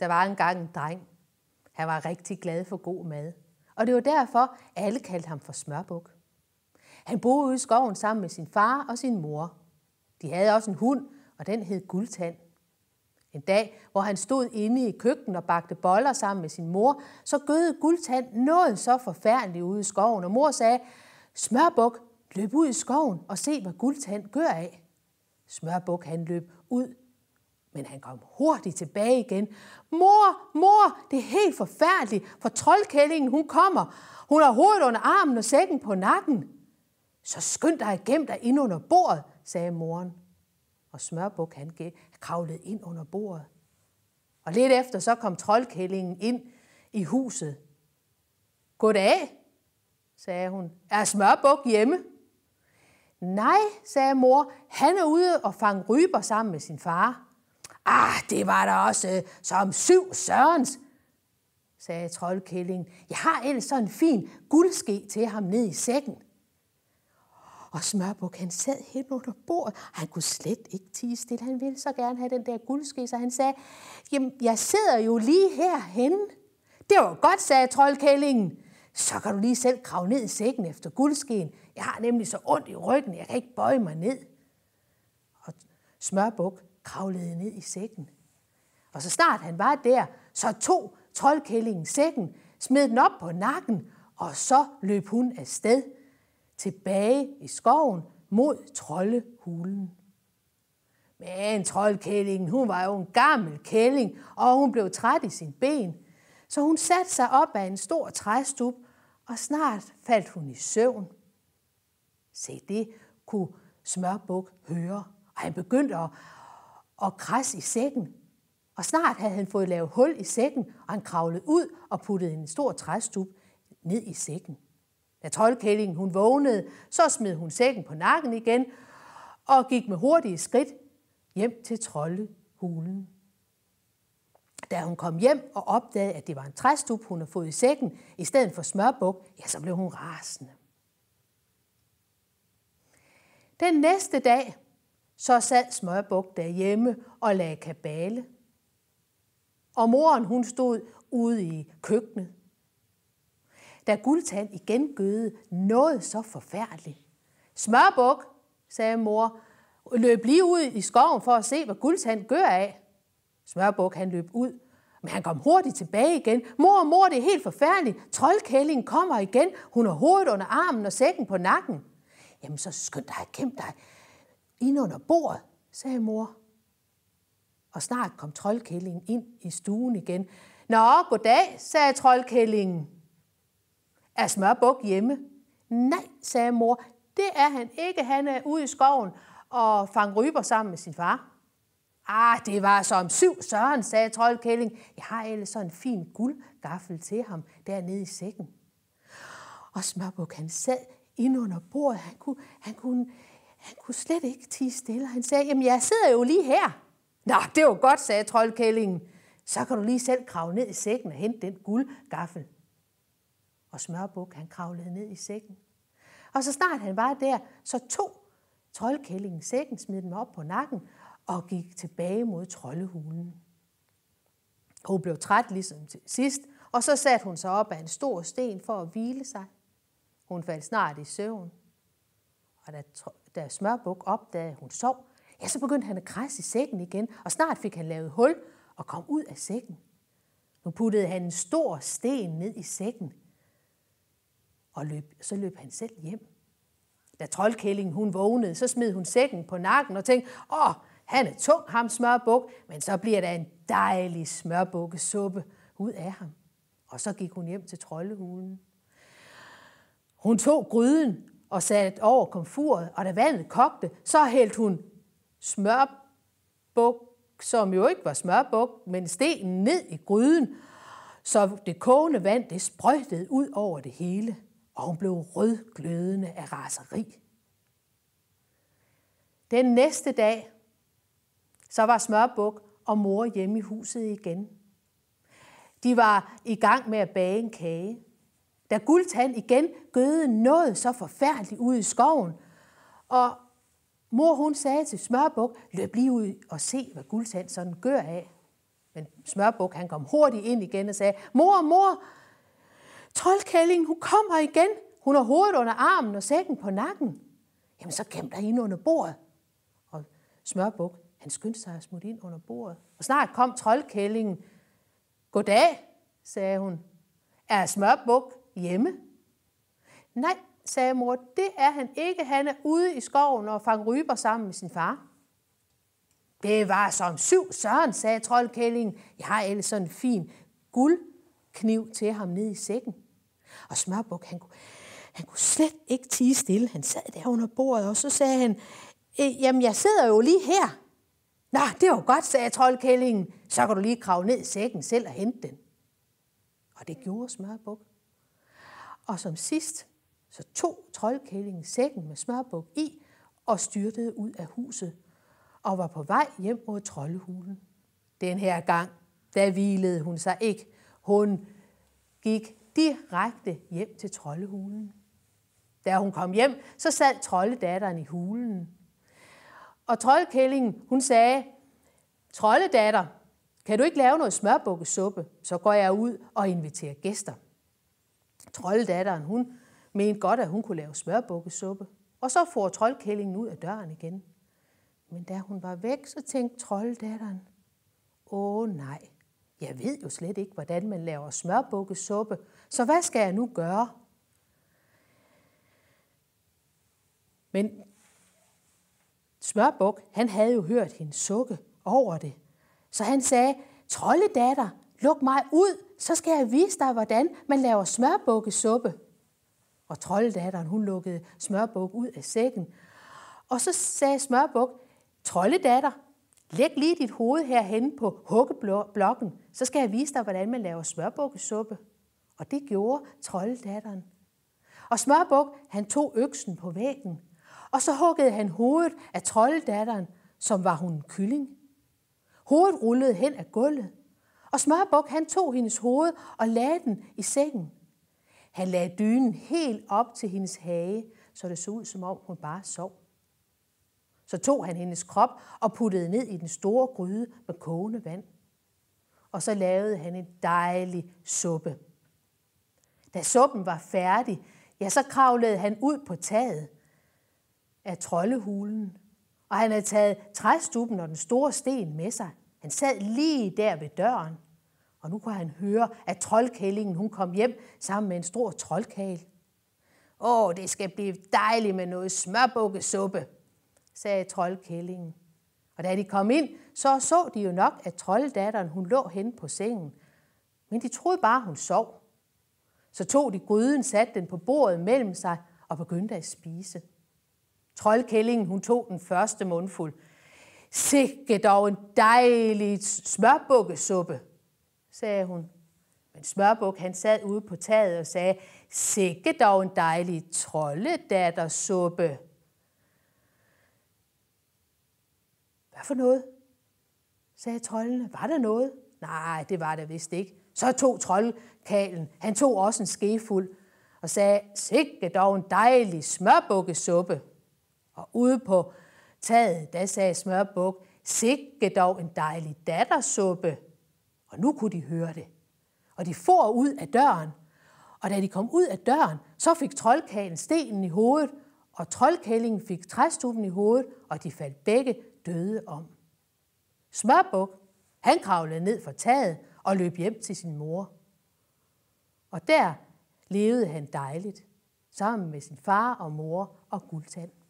Der var engang en dreng. Han var rigtig glad for god mad. Og det var derfor, alle kaldte ham for smørbuk. Han boede ude i skoven sammen med sin far og sin mor. De havde også en hund, og den hed Guldtand. En dag, hvor han stod inde i køkkenet og bagte boller sammen med sin mor, så gødede Guldtand noget så forfærdeligt ude i skoven, og mor sagde, Smørbuk, løb ud i skoven og se, hvad Guldtand gør af. Smørbuk han løb ud men han kom hurtigt tilbage igen. Mor, mor, det er helt forfærdeligt, for troldkællingen hun kommer. Hun har hovedet under armen og sækken på nakken. Så skynd dig og gem dig ind under bordet, sagde moren. Og Smørbuk han kravlede ind under bordet. Og lidt efter så kom troldkællingen ind i huset. Goddag, sagde hun. Er Smørbuk hjemme? Nej, sagde mor. Han er ude og fange ryber sammen med sin far. Ah, det var der også øh, som syv sørens, sagde troldkællingen. Jeg har ellers sådan en fin guldske til ham ned i sækken. Og Smørbuk, han sad hen under bordet, og han kunne slet ikke tige stille. Han ville så gerne have den der guldske, så han sagde, jamen, jeg sidder jo lige herhenne. Det var godt, sagde troldkællingen. Så kan du lige selv krave ned i sækken efter guldskeen. Jeg har nemlig så ondt i ryggen, jeg kan ikke bøje mig ned. Og Smørbuk, kravlede ned i sækken. Og så snart han var der, så tog troldkællingen sækken, smed den op på nakken, og så løb hun afsted tilbage i skoven mod troldehulen. Men troldkællingen, hun var jo en gammel kælling, og hun blev træt i sin ben. Så hun satte sig op af en stor træstup, og snart faldt hun i søvn. Se, det kunne Smørbuk høre, og han begyndte at, og græs i sækken. Og snart havde han fået lavet hul i sækken, og han kravlede ud og puttede en stor træstub ned i sækken. Da troldkællingen hun vågnede, så smed hun sækken på nakken igen og gik med hurtige skridt hjem til troldehulen. Da hun kom hjem og opdagede, at det var en træstup, hun havde fået i sækken, i stedet for smørbuk, ja, så blev hun rasende. Den næste dag så sad smørbuk derhjemme og lagde kabale. Og moren hun stod ude i køkkenet. Da guldtand igen gøde noget så forfærdeligt. Smørbuk, sagde mor, løb lige ud i skoven for at se, hvad guldtand gør af. Smørbuk han løb ud, men han kom hurtigt tilbage igen. Mor mor, det er helt forfærdeligt. Troldkællingen kommer igen. Hun har hovedet under armen og sækken på nakken. Jamen så skynd dig, kæmp dig. Ind under bordet, sagde mor. Og snart kom troldkællingen ind i stuen igen. Nå, goddag, sagde troldkællingen. Er smørbuk hjemme? Nej, sagde mor. Det er han ikke. Han er ude i skoven og fang ryber sammen med sin far. Ah, det var som syv søren, sagde troldkælling. Jeg har ellers sådan en fin guldgaffel til ham dernede i sækken. Og Smørbuk, han sad inde under bordet. Han kunne, han kunne han kunne slet ikke tige stille. Han sagde, jamen jeg sidder jo lige her. Nå, det var godt, sagde troldkællingen. Så kan du lige selv krave ned i sækken og hente den guldgaffel. Og Smørbuk, han kravlede ned i sækken. Og så snart han var der, så tog troldkællingen sækken, smed den op på nakken og gik tilbage mod troldehulen. Hun blev træt ligesom til sidst, og så satte hun sig op af en stor sten for at hvile sig. Hun faldt snart i søvn, og da da Smørbuk opdagede, hun sov, ja, så begyndte han at krasse i sækken igen, og snart fik han lavet hul og kom ud af sækken. Nu puttede han en stor sten ned i sækken, og løb, så løb han selv hjem. Da troldkællingen hun vågnede, så smed hun sækken på nakken og tænkte, åh, han er tung, ham smørbuk, men så bliver der en dejlig smørbukkesuppe ud af ham. Og så gik hun hjem til troldehulen. Hun tog gryden og satte over komfuret, og da vandet kogte, så hældte hun smørbuk, som jo ikke var smørbuk, men stenen ned i gryden, så det kogende vand det sprøjtede ud over det hele, og hun blev rødglødende af raseri. Den næste dag, så var smørbuk og mor hjemme i huset igen. De var i gang med at bage en kage. Da Guldtand igen gøde noget så forfærdeligt ud i skoven, og mor hun sagde til Smørbuk, løb lige ud og se, hvad Guldtand sådan gør af. Men Smørbuk han kom hurtigt ind igen og sagde, mor, mor, troldkællingen, hun kommer igen. Hun har hovedet under armen og sækken på nakken. Jamen så gem dig ind under bordet. Og Smørbuk, han skyndte sig at smutte ind under bordet. Og snart kom troldkællingen. Goddag, sagde hun. Er Smørbuk hjemme. Nej, sagde mor, det er han ikke. Han er ude i skoven og fanger ryber sammen med sin far. Det var som syv søren, sagde troldkællingen. Jeg har ellers sådan en fin guldkniv til ham ned i sækken. Og smørbuk, han kunne, han kunne slet ikke tige stille. Han sad der under bordet, og så sagde han, eh, jamen jeg sidder jo lige her. Nå, det var godt, sagde troldkællingen. Så kan du lige krave ned i sækken selv og hente den. Og det gjorde smørbuk. Og som sidst, så tog troldkællingen sækken med smørbuk i og styrtede ud af huset og var på vej hjem mod troldehulen. Den her gang, der hvilede hun sig ikke. Hun gik direkte hjem til troldehulen. Da hun kom hjem, så sad troldedatteren i hulen. Og troldkællingen, hun sagde, Troldedatter, kan du ikke lave noget smørbukkesuppe, så går jeg ud og inviterer gæster. Trolddatteren, hun mente godt, at hun kunne lave smørbukkesuppe. Og så får troldkællingen ud af døren igen. Men da hun var væk, så tænkte trolddatteren, åh nej, jeg ved jo slet ikke, hvordan man laver smørbukkesuppe, så hvad skal jeg nu gøre? Men Smørbuk, han havde jo hørt hende sukke over det. Så han sagde, troldedatter, luk mig ud, så skal jeg vise dig, hvordan man laver smørbukkesuppe. Og troldedatteren, hun lukkede smørbuk ud af sækken. Og så sagde smørbuk, troldedatter, læg lige dit hoved herhen på huggeblokken, så skal jeg vise dig, hvordan man laver smørbukkesuppe. Og det gjorde troldedatteren. Og smørbuk, han tog øksen på væggen, og så huggede han hovedet af troldedatteren, som var hun en kylling. Hovedet rullede hen ad gulvet, og smørbuk han tog hendes hoved og lagde den i sengen. Han lagde dynen helt op til hendes hage, så det så ud, som om hun bare sov. Så tog han hendes krop og puttede ned i den store gryde med kogende vand. Og så lavede han en dejlig suppe. Da suppen var færdig, ja, så kravlede han ud på taget af troldehulen, og han havde taget træstuppen og den store sten med sig – han sad lige der ved døren, og nu kunne han høre, at troldkællingen hun kom hjem sammen med en stor troldkæl. Åh, det skal blive dejligt med noget smørbukkesuppe, sagde troldkællingen. Og da de kom ind, så så de jo nok, at trolddatteren hun lå hen på sengen. Men de troede bare, hun sov. Så tog de gryden, satte den på bordet mellem sig og begyndte at spise. Troldkællingen hun tog den første mundfuld, Sikke dog en dejlig smørbukkesuppe, sagde hun. Men smørbuk han sad ude på taget og sagde, sikke dog en dejlig troldedattersuppe. Hvad for noget? sagde trollene. Var der noget? Nej, det var der vist ikke. Så tog troldkalen, han tog også en skefuld, og sagde, sikke dog en dejlig smørbukkesuppe. Og ude på Taget, da sagde smørbuk, sikke dog en dejlig dattersuppe. Og nu kunne de høre det. Og de for ud af døren. Og da de kom ud af døren, så fik troldkagen stenen i hovedet, og troldkællingen fik træstuben i hovedet, og de faldt begge døde om. Smørbuk, han kravlede ned fra taget og løb hjem til sin mor. Og der levede han dejligt, sammen med sin far og mor og guldtand.